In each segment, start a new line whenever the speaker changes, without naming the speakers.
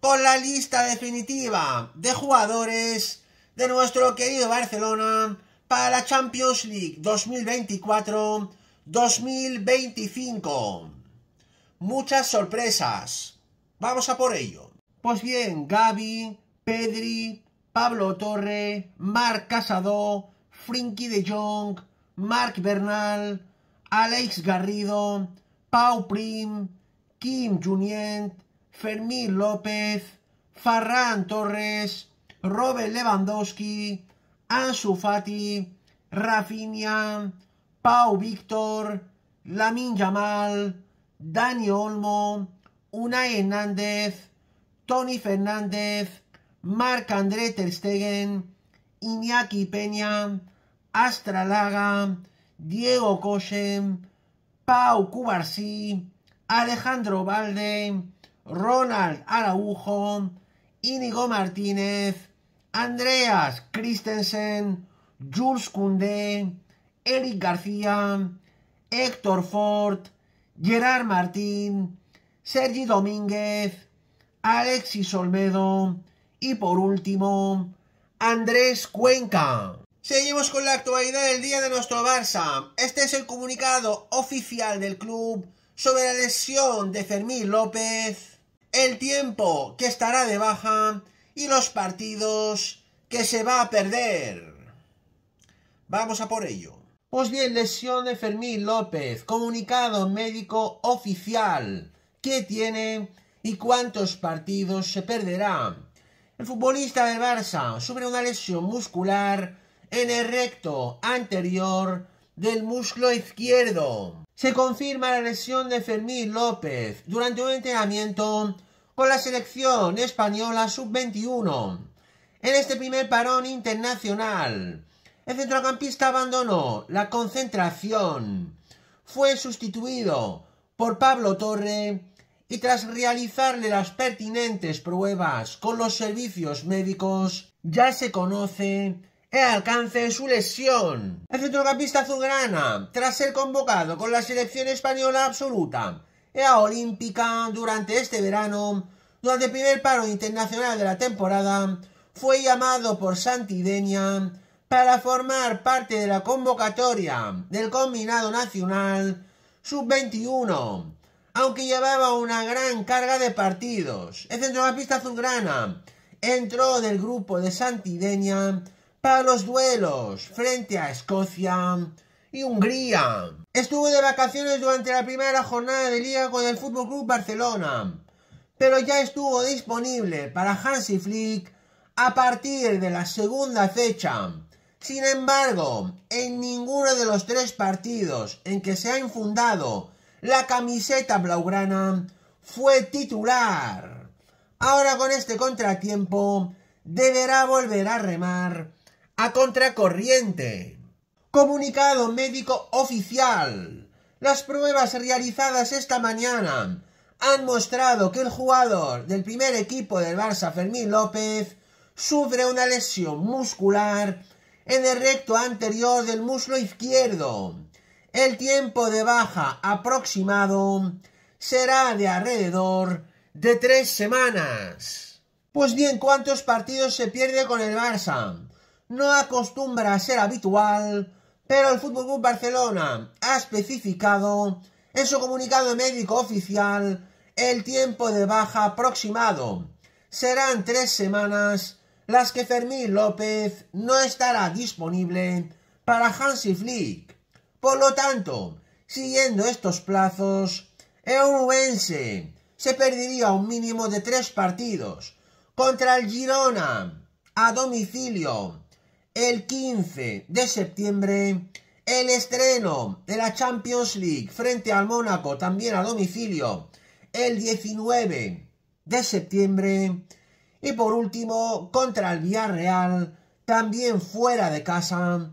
con la lista definitiva de jugadores de nuestro querido Barcelona para la Champions League 2024-2025. Muchas sorpresas. Vamos a por ello. Pues bien, Gaby, Pedri, Pablo Torre, Marc Casado, Frinky de Jong, Marc Bernal, Alex Garrido, Pau Prim, Kim Junient, Fermín López, Farran Torres, Robert Lewandowski, Ansu Fati, Rafinha, Pau Víctor, Lamin Yamal, Dani Olmo, Unai Hernández, Tony Fernández, Marc André Ter Iñaki Peña, Astralaga, Diego Cosem, Pau Cubarsí, Alejandro Valde, Ronald Araujo, Íñigo Martínez, Andreas Christensen, Jules Koundé, Eric García, Héctor Ford, Gerard Martín, Sergi Domínguez, Alexis Olmedo y por último, Andrés Cuenca. Seguimos con la actualidad del día de nuestro Barça. Este es el comunicado oficial del club sobre la lesión de Fermín López el tiempo que estará de baja y los partidos que se va a perder. Vamos a por ello. Pues bien, lesión de Fermín López, comunicado médico oficial. ¿Qué tiene y cuántos partidos se perderá? El futbolista de Barça sufre una lesión muscular en el recto anterior del muslo izquierdo. Se confirma la lesión de Fermín López durante un entrenamiento con la selección española sub-21. En este primer parón internacional, el centrocampista abandonó la concentración. Fue sustituido por Pablo Torre y tras realizarle las pertinentes pruebas con los servicios médicos, ya se conoce el alcance de su lesión. El centrocampista azulgrana, tras ser convocado con la selección española absoluta era olímpica durante este verano, durante el primer paro internacional de la temporada, fue llamado por Santidenia para formar parte de la convocatoria del combinado nacional sub-21, aunque llevaba una gran carga de partidos. El pista azulgrana entró del grupo de Santidenia para los duelos frente a Escocia Hungría. Estuvo de vacaciones durante la primera jornada de liga con el Fútbol Club Barcelona, pero ya estuvo disponible para Hansi Flick a partir de la segunda fecha. Sin embargo, en ninguno de los tres partidos en que se ha infundado la camiseta blaugrana fue titular. Ahora con este contratiempo deberá volver a remar a contracorriente. Comunicado médico oficial. Las pruebas realizadas esta mañana han mostrado que el jugador del primer equipo del Barça, Fermín López, sufre una lesión muscular en el recto anterior del muslo izquierdo. El tiempo de baja aproximado será de alrededor de tres semanas. Pues bien, ¿cuántos partidos se pierde con el Barça? No acostumbra a ser habitual pero el Club Barcelona ha especificado en su comunicado médico oficial el tiempo de baja aproximado. Serán tres semanas las que Fermín López no estará disponible para Hansi Flick. Por lo tanto, siguiendo estos plazos, el se perdería un mínimo de tres partidos contra el Girona a domicilio el 15 de septiembre el estreno de la Champions League frente al Mónaco, también a domicilio, el 19 de septiembre. Y por último, contra el Villarreal, también fuera de casa,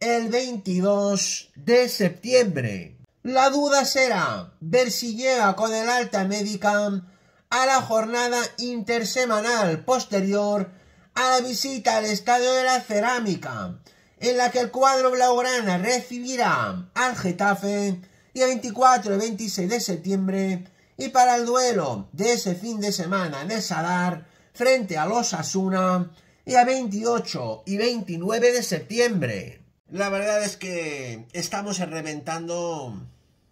el 22 de septiembre. La duda será ver si llega con el alta médica a la jornada intersemanal posterior a la visita al Estadio de la Cerámica, en la que el cuadro blaugrana recibirá al Getafe y el 24 y 26 de septiembre y para el duelo de ese fin de semana en el Sadar frente a los Asuna y a 28 y 29 de septiembre. La verdad es que estamos reventando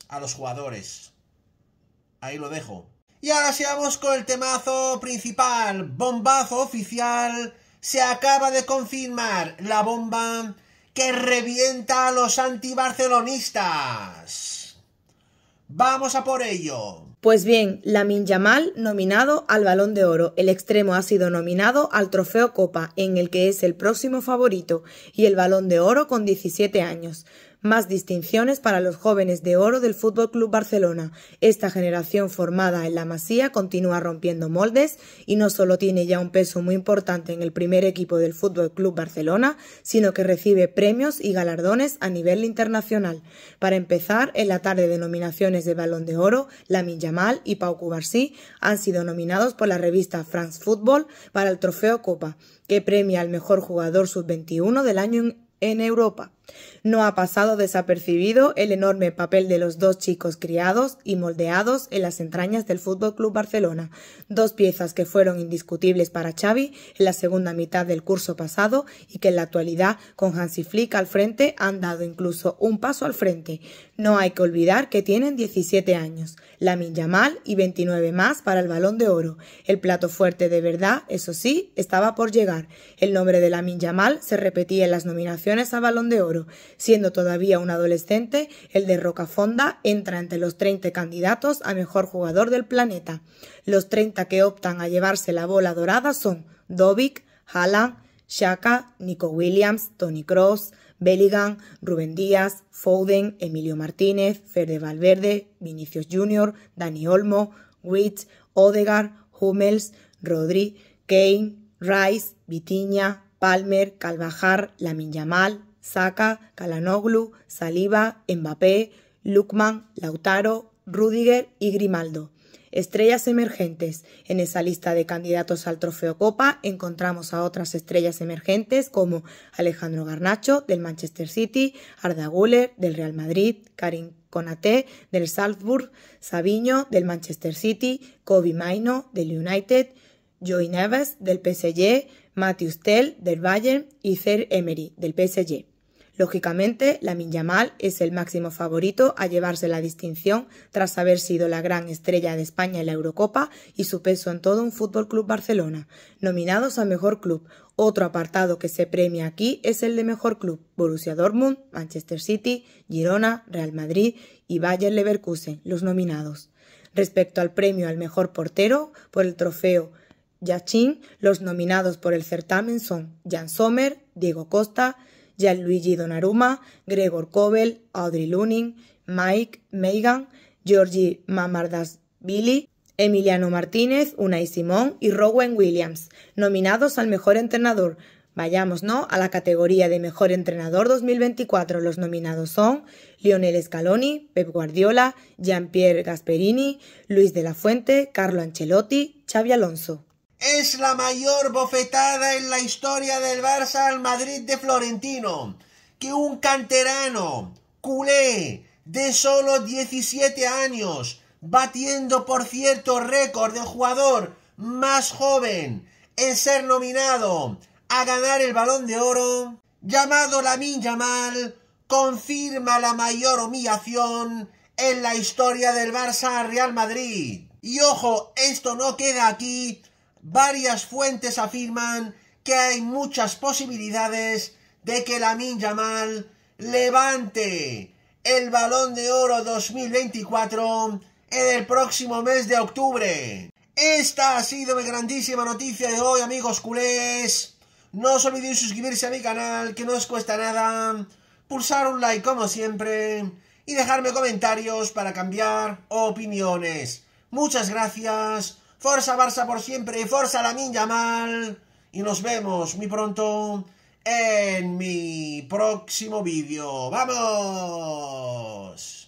a los jugadores. Ahí lo dejo. Y ahora con el temazo principal, bombazo oficial. Se acaba de confirmar la bomba que revienta a los antibarcelonistas.
Vamos a por ello. Pues bien, la Yamal nominado al Balón de Oro. El extremo ha sido nominado al Trofeo Copa, en el que es el próximo favorito, y el Balón de Oro con 17 años. Más distinciones para los jóvenes de oro del Fútbol Club Barcelona. Esta generación formada en la Masía continúa rompiendo moldes y no solo tiene ya un peso muy importante en el primer equipo del Fútbol Club Barcelona, sino que recibe premios y galardones a nivel internacional. Para empezar, en la tarde de nominaciones de Balón de Oro, Lamin Yamal y Pau Cubarsí han sido nominados por la revista France Football para el Trofeo Copa, que premia al mejor jugador sub-21 del año en Europa. No ha pasado desapercibido el enorme papel de los dos chicos criados y moldeados en las entrañas del Fútbol Club Barcelona, dos piezas que fueron indiscutibles para Xavi en la segunda mitad del curso pasado y que en la actualidad, con Hansi Flick al frente, han dado incluso un paso al frente. No hay que olvidar que tienen 17 años, la y 29 más para el Balón de Oro. El plato fuerte de verdad, eso sí, estaba por llegar. El nombre de la Yamal se repetía en las nominaciones a Balón de Oro Siendo todavía un adolescente, el de Rocafonda entra entre los 30 candidatos a mejor jugador del planeta. Los 30 que optan a llevarse la bola dorada son Dovic, Haaland, Shaka, Nico Williams, Tony Cross, Belligan, Rubén Díaz, Foden, Emilio Martínez, de Valverde, Vinicius Jr., Dani Olmo, Witt, Odegaard, Hummels, Rodri, Kane, Rice, Vitiña, Palmer, Calvajar, Lamin Saka, Calanoglu, Saliba, Mbappé, Lukman, Lautaro, Rudiger y Grimaldo. Estrellas emergentes. En esa lista de candidatos al trofeo Copa encontramos a otras estrellas emergentes como Alejandro Garnacho del Manchester City, Arda Guller, del Real Madrid, Karim Konaté del Salzburg, Sabiño del Manchester City, Kobe Maino del United, Joey Neves del PSG, Matthew Tell del Bayern y Zer Emery del PSG. Lógicamente, la Yamal es el máximo favorito a llevarse la distinción tras haber sido la gran estrella de España en la Eurocopa y su peso en todo un Fútbol Club Barcelona, nominados a mejor club. Otro apartado que se premia aquí es el de mejor club: Borussia Dortmund, Manchester City, Girona, Real Madrid y Bayern Leverkusen, los nominados. Respecto al premio al mejor portero por el trofeo Yachin, los nominados por el certamen son Jan Sommer, Diego Costa, Gianluigi Donnarumma, Gregor Kobel, Audrey Lunin, Mike Megan, Georgie Mamardas-Billy, Emiliano Martínez, Unai Simón y Rowan Williams, nominados al mejor entrenador. Vayamos, ¿no?, a la categoría de Mejor Entrenador 2024. Los nominados son Lionel Scaloni, Pep Guardiola, Jean-Pierre Gasperini, Luis de la Fuente, Carlo Ancelotti, Xavi Alonso.
Es la mayor bofetada en la historia del Barça al Madrid de Florentino. Que un canterano, culé, de solo 17 años, batiendo por cierto récord de jugador más joven en ser nominado a ganar el balón de oro, llamado la Lamin mal confirma la mayor humillación en la historia del Barça Real Madrid. Y ojo, esto no queda aquí, varias fuentes afirman que hay muchas posibilidades de que la Yamal levante el Balón de Oro 2024 en el próximo mes de octubre. Esta ha sido mi grandísima noticia de hoy, amigos culés. No os olvidéis suscribirse a mi canal, que no os cuesta nada. Pulsar un like como siempre. Y dejarme comentarios para cambiar opiniones. Muchas gracias. ¡Fuerza Barça por siempre, Forza la Ninja Mal. Y nos vemos muy pronto
en mi próximo vídeo. ¡Vamos!